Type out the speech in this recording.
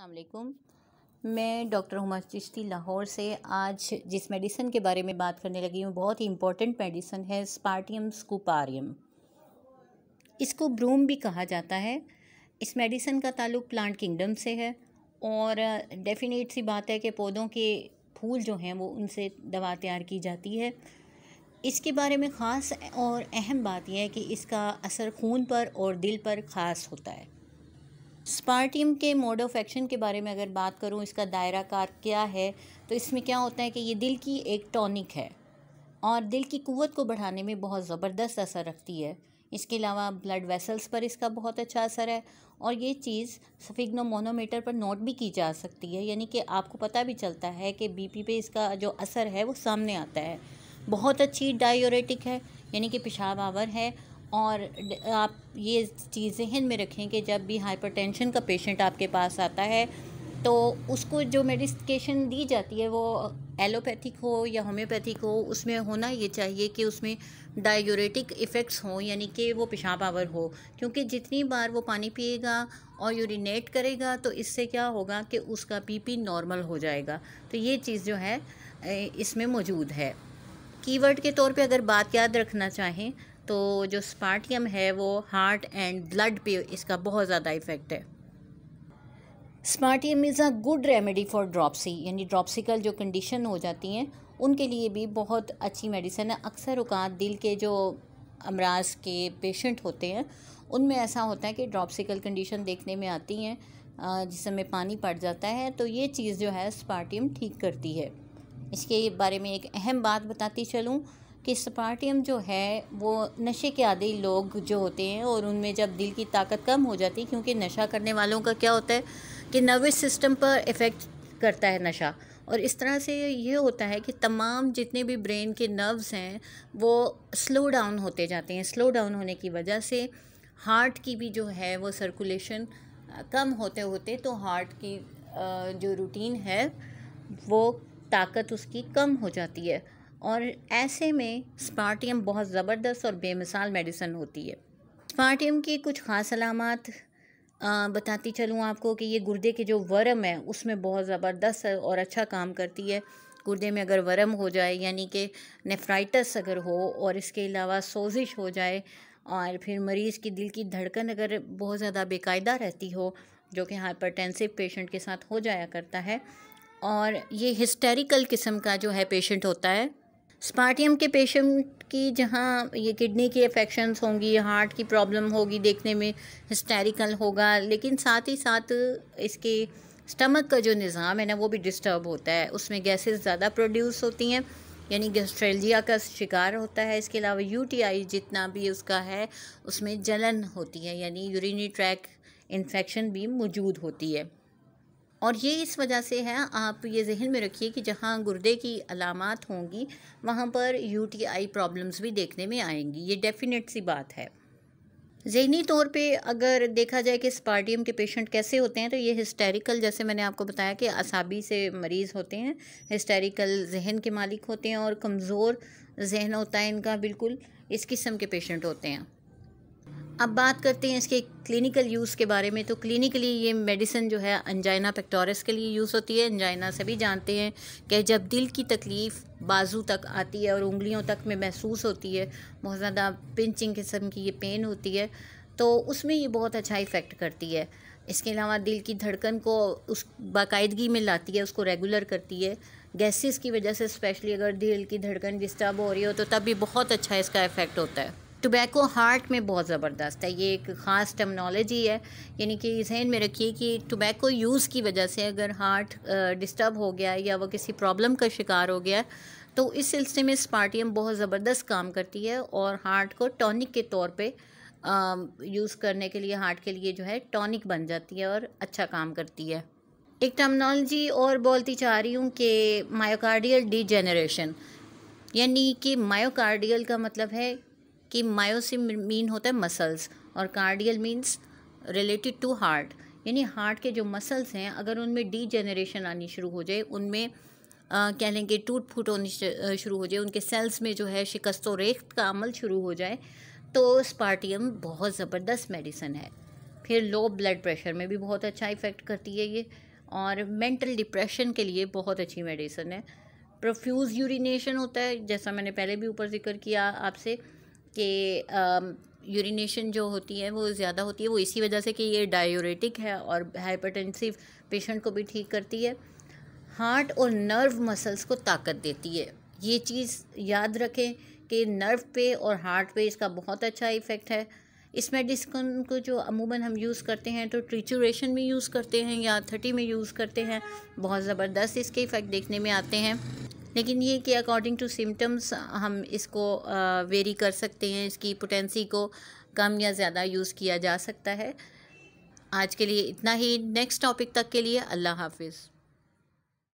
असलकुम मैं डॉक्टर हुमा चिश्ती लाहौर से आज जिस मेडिसन के बारे में बात करने लगी हूँ बहुत ही इम्पोर्टेंट मेडिसन है स्पार्टियम स्कूपारियम इसको ब्रूम भी कहा जाता है इस मेडिसन का ताल्लुक प्लांट किंगडम से है और डेफिनेट सी बात है कि पौधों के फूल जो हैं वो उनसे दवा तैयार की जाती है इसके बारे में ख़ास और अहम बात यह है कि इसका असर खून पर और दिल पर ख़ास होता है स्पार्टियम के मोड ऑफ एक्शन के बारे में अगर बात करूँ इसका दायरा कार क्या है तो इसमें क्या होता है कि ये दिल की एक टॉनिक है और दिल की कुवत को बढ़ाने में बहुत ज़बरदस्त असर रखती है इसके अलावा ब्लड वेसल्स पर इसका बहुत अच्छा असर है और ये चीज़ मोनोमीटर पर नोट भी की जा सकती है यानी कि आपको पता भी चलता है कि बीपी पे इसका जो असर है वो सामने आता है बहुत अच्छी डायोरेटिक है यानी कि पेशाब आवर है और आप ये चीज़ जहन में रखें कि जब भी हाइपरटेंशन का पेशेंट आपके पास आता है तो उसको जो मेडिकेशन दी जाती है वो एलोपैथिक हो या होम्योपैथिक हो उसमें होना ये चाहिए कि उसमें डायूरेटिक इफ़ेक्ट्स हों यानी कि वो पेशाब आवर हो क्योंकि जितनी बार वो पानी पिएगा और यूरिनेट करेगा तो इससे क्या होगा कि उसका पीपी नॉर्मल हो जाएगा तो ये चीज़ जो है इसमें मौजूद है कीवर्ड के तौर पे अगर बात याद रखना चाहें तो जो स्पार्टियम है वो हार्ट एंड ब्लड पे इसका बहुत ज़्यादा इफ़ेक्ट है स्मार्टियम is a good remedy for dropsy यानी ड्रॉपसिकल जो कंडीशन हो जाती हैं उनके लिए भी बहुत अच्छी मेडिसिन है अक्सर उकात दिल के जो अमराज के पेशेंट होते हैं उनमें ऐसा होता है कि ड्रॉपसिकल कंडीशन देखने में आती हैं जिसमें पानी पड़ जाता है तो ये चीज़ जो है स्पार्टियम ठीक करती है इसके बारे में एक अहम बात बताती चलूँ कि स्पार्टियम जो है वो नशे के आदि लोग जो होते हैं और उनमें जब दिल की ताकत कम हो जाती है क्योंकि नशा करने वालों का क्या होता है कि नर्वस सिस्टम पर इफ़ेक्ट करता है नशा और इस तरह से ये होता है कि तमाम जितने भी ब्रेन के नर्व्स हैं वो स्लो डाउन होते जाते हैं स्लो डाउन होने की वजह से हार्ट की भी जो है वो सर्कुलेशन कम होते होते तो हार्ट की जो रूटीन है वो ताकत उसकी कम हो जाती है और ऐसे में स्पार्टियम बहुत ज़बरदस्त और बेमिसाल मेडिसन होती है स्पार्टियम की कुछ ख़ास अलामत बताती चलूँ आपको कि ये गुर्दे के जो वर्म है उसमें बहुत ज़बरदस्त और अच्छा काम करती है गुर्दे में अगर वर्म हो जाए यानी कि नेफ्राइटस अगर हो और इसके अलावा सोजिश हो जाए और फिर मरीज़ की दिल की धड़कन अगर बहुत ज़्यादा बेकायदा रहती हो जो कि हाइपरटेंसिव पेशेंट के साथ हो जाया करता है और ये हिस्टेरिकल किस्म का जो है पेशेंट होता है स्पार्टियम के पेशेंट की जहाँ ये किडनी की इफेक्शंस होंगी हार्ट की प्रॉब्लम होगी देखने में हिस्टेरिकल होगा लेकिन साथ ही साथ इसके स्टमक का जो निज़ाम है ना वो भी डिस्टर्ब होता है उसमें गैसेस ज़्यादा प्रोड्यूस होती हैं यानी गेस्ट्रेलिया का शिकार होता है इसके अलावा यूटीआई जितना भी उसका है उसमें जलन होती है यानी यूरिनी ट्रैक इन्फेक्शन भी मौजूद होती है और ये इस वजह से है आप ये जहन में रखिए कि जहाँ गुर्दे की अलामत होंगी वहाँ पर यूटीआई प्रॉब्लम्स भी देखने में आएंगी ये डेफिनेट सी बात है जहनी तौर पे अगर देखा जाए कि स्पार्टियम के पेशेंट कैसे होते हैं तो ये हिस्टेरिकल जैसे मैंने आपको बताया कि असाबी से मरीज़ होते हैं हिस्टेरिकल जहन के मालिक होते हैं और कमज़ोर जहन होता है इनका बिल्कुल इस किस्म के पेशेंट होते हैं अब बात करते हैं इसके क्लिनिकल यूज़ के बारे में तो क्लिनिकली ये मेडिसिन जो है अनजाइना पेक्टोरस के लिए यूज़ होती है अनजाइना सभी जानते हैं कि जब दिल की तकलीफ़ बाजू तक आती है और उंगलियों तक में महसूस होती है बहुत ज़्यादा पिंचिंग किस्म की ये पेन होती है तो उसमें ये बहुत अच्छा इफ़ेक्ट करती है इसके अलावा दिल की धड़कन को उस बाकायदगी में लाती है उसको रेगुलर करती है गैसेस की वजह से स्पेशली अगर दिल की धड़कन डिस्टर्ब हो रही हो तो तब भी बहुत अच्छा इसका इफ़ेक्ट होता है टोबैको हार्ट में बहुत ज़बरदस्त है ये एक ख़ास टर्मनोलॉजी है यानी कि जहन में रखिए कि टोबैको यूज़ की वजह से अगर हार्ट डिस्टर्ब हो गया या वो किसी प्रॉब्लम का शिकार हो गया तो इस सिलसिले में स्पार्टियम बहुत ज़बरदस्त काम करती है और हार्ट को टॉनिक के तौर पर यूज़ करने के लिए हार्ट के लिए जो है टॉनिक बन जाती है और अच्छा काम करती है एक टर्मनोलॉजी और बोलती चाह रही हूँ कि मायोकार्डियल डीजेनरेशन यानी कि मायोकार्डियल का मतलब है कि मायोसिन मीन होता है मसल्स और cardial means related to heart यानी हार्ट के जो मसल्स हैं अगर उनमें डी जनरेशन आनी शुरू हो जाए उनमें कह लेंगे टूट फूट होनी शुरू हो जाए उनके सेल्स में जो है शिकस्त रेख्त का अमल शुरू हो जाए तो स्पार्टियम बहुत ज़बरदस्त मेडिसन है फिर लो ब्लड प्रेशर में भी बहुत अच्छा इफ़ेक्ट करती है ये और मेंटल डिप्रेशन के लिए बहुत अच्छी मेडिसन है प्रोफ्यूज़ यूरिनेशन होता है जैसा मैंने पहले भी ऊपर जिक्र किया आपसे कि यूरिनेशन जो होती है वो ज़्यादा होती है वो इसी वजह से कि ये डायोरेटिक है और हाइपरटेंसिव पेशेंट को भी ठीक करती है हार्ट और नर्व मसल्स को ताकत देती है ये चीज़ याद रखें कि नर्व पे और हार्ट पे इसका बहुत अच्छा इफ़ेक्ट है इस मेडिसिन को जो अमूमन हम यूज़ करते हैं तो ट्रिचुरेशन में यूज़ करते हैं या थर्टी में यूज़ करते हैं बहुत ज़बरदस्त इसके इफ़ेक्ट देखने में आते हैं लेकिन ये कि अकॉर्डिंग टू सिम्टम्स हम इसको वेरी कर सकते हैं इसकी पोटेंसी को कम या ज़्यादा यूज़ किया जा सकता है आज के लिए इतना ही नेक्स्ट टॉपिक तक के लिए अल्लाह हाफिज़